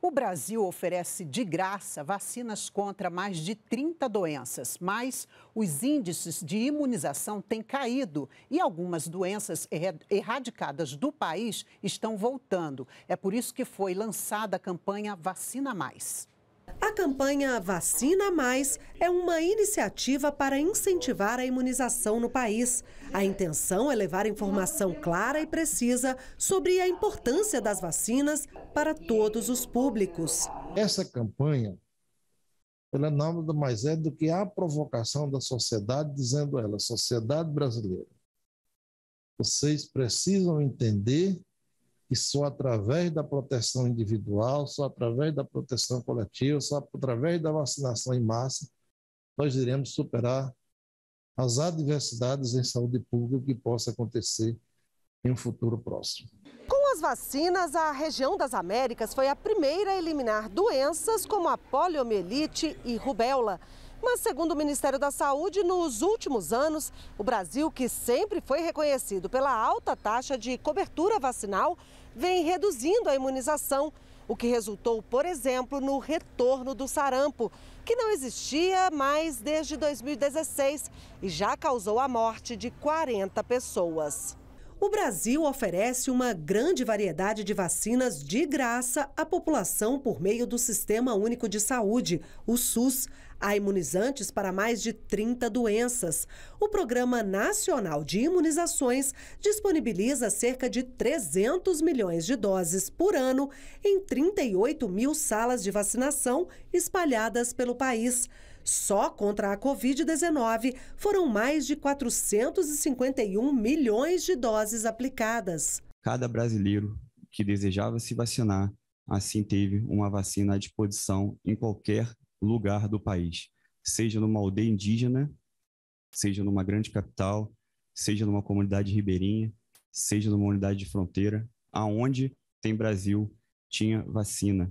O Brasil oferece de graça vacinas contra mais de 30 doenças, mas os índices de imunização têm caído e algumas doenças erradicadas do país estão voltando. É por isso que foi lançada a campanha Vacina Mais. A campanha Vacina Mais é uma iniciativa para incentivar a imunização no país. A intenção é levar informação clara e precisa sobre a importância das vacinas para todos os públicos. Essa campanha ela é nada mais é do que a provocação da sociedade, dizendo ela, sociedade brasileira, vocês precisam entender e só através da proteção individual, só através da proteção coletiva, só através da vacinação em massa, nós iremos superar as adversidades em saúde pública que possa acontecer em um futuro próximo. Com as vacinas, a região das Américas foi a primeira a eliminar doenças como a poliomielite e rubéola. Mas, segundo o Ministério da Saúde, nos últimos anos, o Brasil, que sempre foi reconhecido pela alta taxa de cobertura vacinal, vem reduzindo a imunização, o que resultou, por exemplo, no retorno do sarampo, que não existia mais desde 2016 e já causou a morte de 40 pessoas. O Brasil oferece uma grande variedade de vacinas de graça à população por meio do Sistema Único de Saúde, o SUS. Há imunizantes para mais de 30 doenças. O Programa Nacional de Imunizações disponibiliza cerca de 300 milhões de doses por ano em 38 mil salas de vacinação espalhadas pelo país. Só contra a Covid-19 foram mais de 451 milhões de doses aplicadas. Cada brasileiro que desejava se vacinar, assim teve uma vacina à disposição em qualquer lugar do país, seja numa aldeia indígena, seja numa grande capital, seja numa comunidade ribeirinha, seja numa unidade de fronteira, aonde tem Brasil tinha vacina.